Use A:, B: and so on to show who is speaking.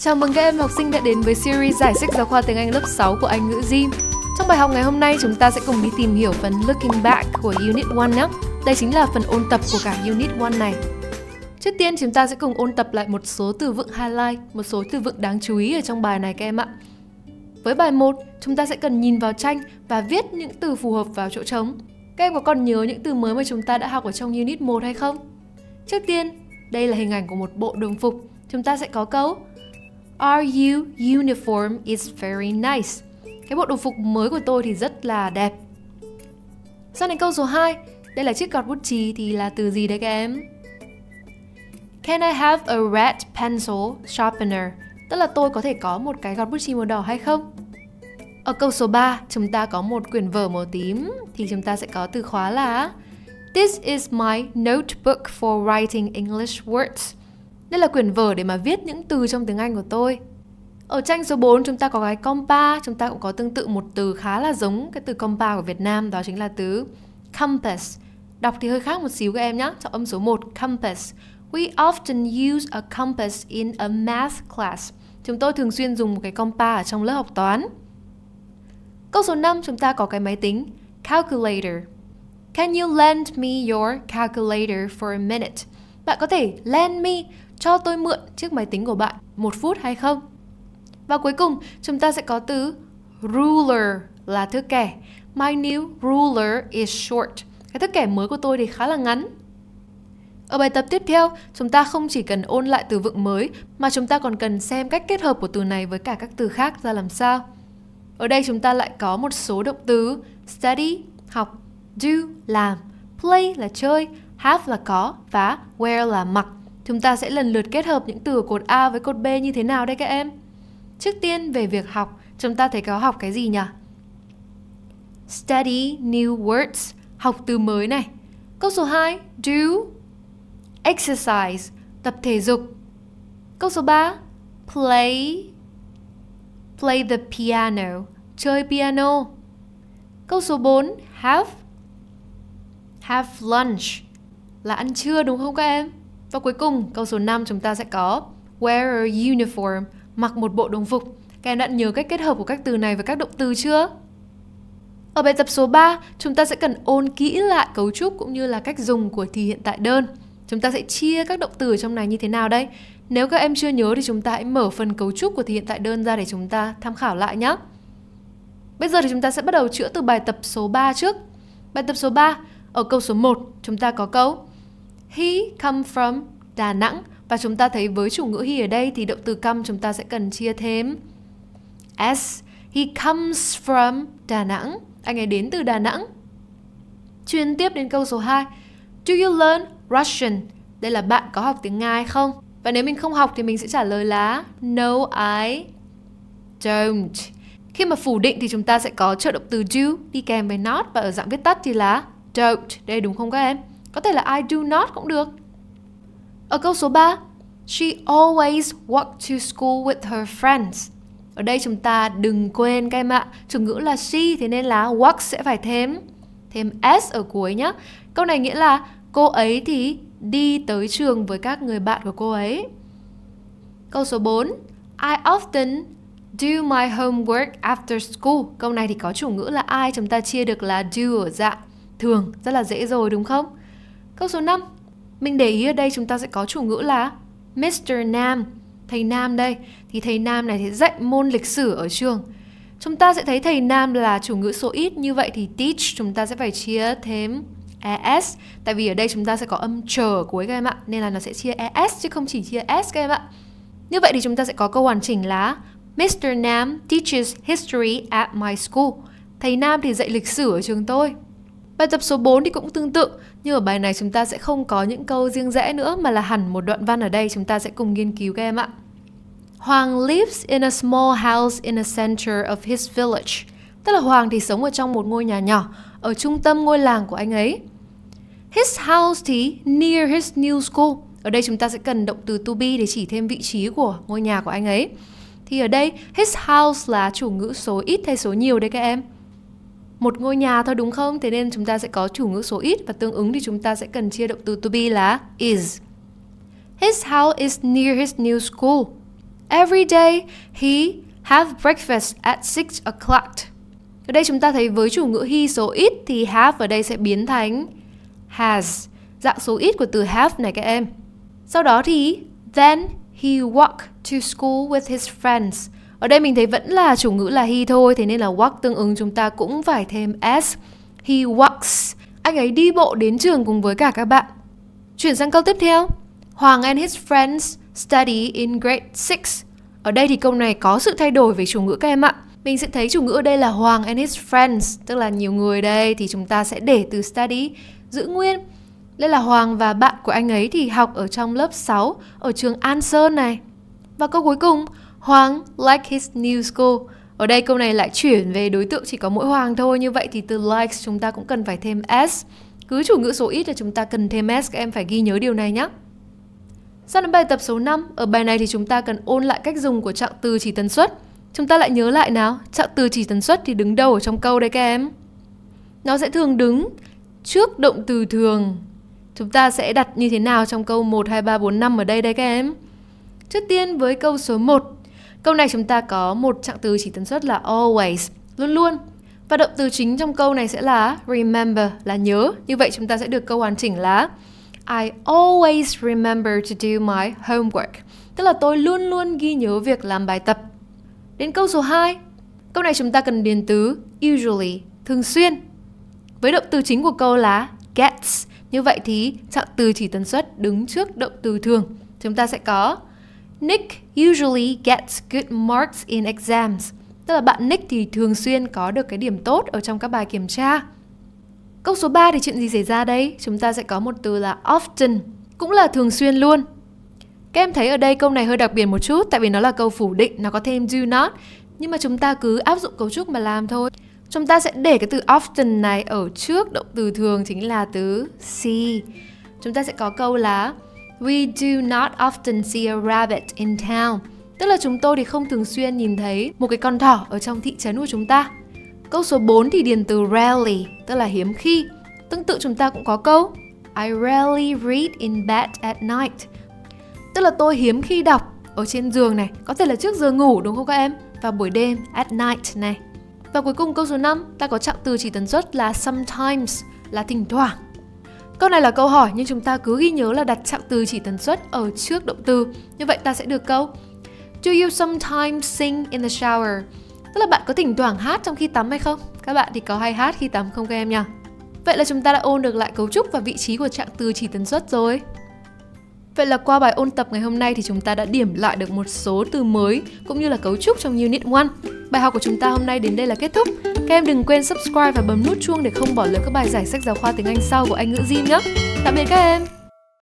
A: Chào mừng các em học sinh đã đến với series giải sách giáo khoa tiếng Anh lớp 6 của Anh ngữ Jim. Trong bài học ngày hôm nay, chúng ta sẽ cùng đi tìm hiểu phần Looking Back của Unit 1 nhé. Đây chính là phần ôn tập của cả Unit 1 này. Trước tiên, chúng ta sẽ cùng ôn tập lại một số từ vựng highlight, một số từ vựng đáng chú ý ở trong bài này các em ạ. Với bài 1, chúng ta sẽ cần nhìn vào tranh và viết những từ phù hợp vào chỗ trống. Các em có còn nhớ những từ mới mà chúng ta đã học ở trong Unit 1 hay không? Trước tiên, đây là hình ảnh của một bộ đồng phục. Chúng ta sẽ có câu Are you uniform is very nice. Cái bộ đồng phục mới của tôi thì rất là đẹp. Sang đến câu số 2, đây là chiếc cọt bút chì thì là từ gì đấy các em? Can I have a red pencil sharpener? Tức là tôi có thể có một cái gọt bút chì màu đỏ hay không? Ở câu số 3, chúng ta có một quyển vở màu tím thì chúng ta sẽ có từ khóa là This is my notebook for writing English words. Đây là quyển vở để mà viết những từ trong tiếng Anh của tôi. Ở tranh số 4 chúng ta có cái compa, chúng ta cũng có tương tự một từ khá là giống cái từ compa của Việt Nam, đó chính là từ compass. Đọc thì hơi khác một xíu các em nhé, chọn âm số 1, compass. We often use a compass in a math class. Chúng tôi thường xuyên dùng một cái compa ở trong lớp học toán. Câu số 5 chúng ta có cái máy tính, calculator. Can you lend me your calculator for a minute? Bạn có thể lend me cho tôi mượn chiếc máy tính của bạn một phút hay không? Và cuối cùng, chúng ta sẽ có từ ruler là thước kẻ. My new ruler is short. Cái thước kẻ mới của tôi thì khá là ngắn. Ở bài tập tiếp theo, chúng ta không chỉ cần ôn lại từ vựng mới mà chúng ta còn cần xem cách kết hợp của từ này với cả các từ khác ra làm sao. Ở đây chúng ta lại có một số động từ study, học, do, làm, play là chơi, have là có và wear là mặc. Chúng ta sẽ lần lượt kết hợp những từ cột A với cột B như thế nào đây các em? Trước tiên về việc học, chúng ta thấy có học cái gì nhỉ? Study new words, học từ mới này. Câu số 2, do. Exercise, tập thể dục. Câu số 3, play. Play the piano, chơi piano. Câu số 4, have. Have lunch, là ăn trưa đúng không các em? Và cuối cùng, câu số 5 chúng ta sẽ có wear a uniform, mặc một bộ đồng phục. Các em đã nhớ cách kết hợp của các từ này với các động từ chưa? Ở bài tập số 3, chúng ta sẽ cần ôn kỹ lại cấu trúc cũng như là cách dùng của thì hiện tại đơn. Chúng ta sẽ chia các động từ trong này như thế nào đây? Nếu các em chưa nhớ thì chúng ta hãy mở phần cấu trúc của thì hiện tại đơn ra để chúng ta tham khảo lại nhé. Bây giờ thì chúng ta sẽ bắt đầu chữa từ bài tập số 3 trước. Bài tập số 3, ở câu số 1 chúng ta có câu He come from Đà Nẵng và chúng ta thấy với chủ ngữ he ở đây thì động từ come chúng ta sẽ cần chia thêm s. He comes from Đà Nẵng. Anh ấy đến từ Đà Nẵng. Truyền tiếp đến câu số 2. Do you learn Russian? Đây là bạn có học tiếng Nga hay không? Và nếu mình không học thì mình sẽ trả lời là No, I don't. Khi mà phủ định thì chúng ta sẽ có trợ động từ do đi kèm với not và ở dạng viết tắt thì là don't. Đây đúng không các em? Có thể là I do not cũng được. Ở câu số 3, She always walk to school with her friends. Ở đây chúng ta đừng quên các em ạ, chủ ngữ là she thế nên là walk sẽ phải thêm thêm s ở cuối nhé. Câu này nghĩa là cô ấy thì đi tới trường với các người bạn của cô ấy. Câu số 4, I often do my homework after school. Câu này thì có chủ ngữ là I chúng ta chia được là do ở dạng thường, rất là dễ rồi đúng không? Câu số 5. Mình để ý ở đây chúng ta sẽ có chủ ngữ là Mr. Nam. Thầy Nam đây. Thì thầy Nam này thì dạy môn lịch sử ở trường. Chúng ta sẽ thấy thầy Nam là chủ ngữ số ít. Như vậy thì teach chúng ta sẽ phải chia thêm ES. Tại vì ở đây chúng ta sẽ có âm chờ cuối các em ạ. Nên là nó sẽ chia ES chứ không chỉ chia S các em ạ. Như vậy thì chúng ta sẽ có câu hoàn chỉnh là Mr. Nam teaches history at my school. Thầy Nam thì dạy lịch sử ở trường tôi. Bài tập số 4 thì cũng tương tự, nhưng ở bài này chúng ta sẽ không có những câu riêng rẽ nữa mà là hẳn một đoạn văn ở đây chúng ta sẽ cùng nghiên cứu các em ạ. Hoàng lives in a small house in the center of his village. Tức là Hoàng thì sống ở trong một ngôi nhà nhỏ ở trung tâm ngôi làng của anh ấy. His house thì near his new school. Ở đây chúng ta sẽ cần động từ to be để chỉ thêm vị trí của ngôi nhà của anh ấy. Thì ở đây his house là chủ ngữ số ít hay số nhiều đây các em một ngôi nhà thôi đúng không? Thế nên chúng ta sẽ có chủ ngữ số ít và tương ứng thì chúng ta sẽ cần chia động từ to be là is. His house is near his new school. Every day he have breakfast at 6 o'clock. Ở đây chúng ta thấy với chủ ngữ he số ít thì have ở đây sẽ biến thành has, dạng số ít của từ have này các em. Sau đó thì then he walk to school with his friends. Ở đây mình thấy vẫn là chủ ngữ là he thôi, thế nên là walk tương ứng chúng ta cũng phải thêm s. He walks. Anh ấy đi bộ đến trường cùng với cả các bạn. Chuyển sang câu tiếp theo. Hoàng and his friends study in grade 6. Ở đây thì câu này có sự thay đổi về chủ ngữ các em ạ. Mình sẽ thấy chủ ngữ ở đây là Hoàng and his friends, tức là nhiều người đây thì chúng ta sẽ để từ study giữ nguyên. Đây là Hoàng và bạn của anh ấy thì học ở trong lớp 6 ở trường An Sơn này. Và câu cuối cùng, Hoàng like his new school. Ở đây câu này lại chuyển về đối tượng chỉ có mỗi Hoàng thôi. Như vậy thì từ likes chúng ta cũng cần phải thêm s. Cứ chủ ngữ số ít là chúng ta cần thêm s. Các em phải ghi nhớ điều này nhé. Sau đến bài tập số 5, ở bài này thì chúng ta cần ôn lại cách dùng của trạng từ chỉ tần suất. Chúng ta lại nhớ lại nào, trạng từ chỉ tần suất thì đứng đầu ở trong câu đấy các em. Nó sẽ thường đứng trước động từ thường. Chúng ta sẽ đặt như thế nào trong câu 1, 2, 3, 4, 5 ở đây đây các em? Trước tiên với câu số 1, Câu này chúng ta có một trạng từ chỉ tần suất là always, luôn luôn. Và động từ chính trong câu này sẽ là remember là nhớ. Như vậy chúng ta sẽ được câu hoàn chỉnh là I always remember to do my homework. Tức là tôi luôn luôn ghi nhớ việc làm bài tập. Đến câu số 2. Câu này chúng ta cần điền từ usually, thường xuyên. Với động từ chính của câu là gets. Như vậy thì trạng từ chỉ tần suất đứng trước động từ thường. Chúng ta sẽ có Nick usually gets good marks in exams. Tức là bạn Nick thì thường xuyên có được cái điểm tốt ở trong các bài kiểm tra. Câu số 3 thì chuyện gì xảy ra đây? Chúng ta sẽ có một từ là often, cũng là thường xuyên luôn. Các em thấy ở đây câu này hơi đặc biệt một chút tại vì nó là câu phủ định, nó có thêm do not. Nhưng mà chúng ta cứ áp dụng cấu trúc mà làm thôi. Chúng ta sẽ để cái từ often này ở trước động từ thường chính là từ see. Chúng ta sẽ có câu là We do not often see a rabbit in town. Tức là chúng tôi thì không thường xuyên nhìn thấy một cái con thỏ ở trong thị trấn của chúng ta. Câu số 4 thì điền từ rarely, tức là hiếm khi. Tương tự chúng ta cũng có câu I rarely read in bed at night. Tức là tôi hiếm khi đọc ở trên giường này, có thể là trước giờ ngủ đúng không các em? Và buổi đêm at night này. Và cuối cùng câu số 5, ta có trạng từ chỉ tần suất là sometimes, là thỉnh thoảng. Câu này là câu hỏi nhưng chúng ta cứ ghi nhớ là đặt trạng từ chỉ tần suất ở trước động từ. Như vậy ta sẽ được câu Do you sometimes sing in the shower? Tức là bạn có thỉnh thoảng hát trong khi tắm hay không? Các bạn thì có hay hát khi tắm không các em nhỉ? Vậy là chúng ta đã ôn được lại cấu trúc và vị trí của trạng từ chỉ tần suất rồi. Vậy là qua bài ôn tập ngày hôm nay thì chúng ta đã điểm lại được một số từ mới cũng như là cấu trúc trong Unit 1. Bài học của chúng ta hôm nay đến đây là kết thúc. Các em đừng quên subscribe và bấm nút chuông để không bỏ lỡ các bài giải sách giáo khoa tiếng Anh sau của Anh ngữ Jim nhé. Tạm biệt các em!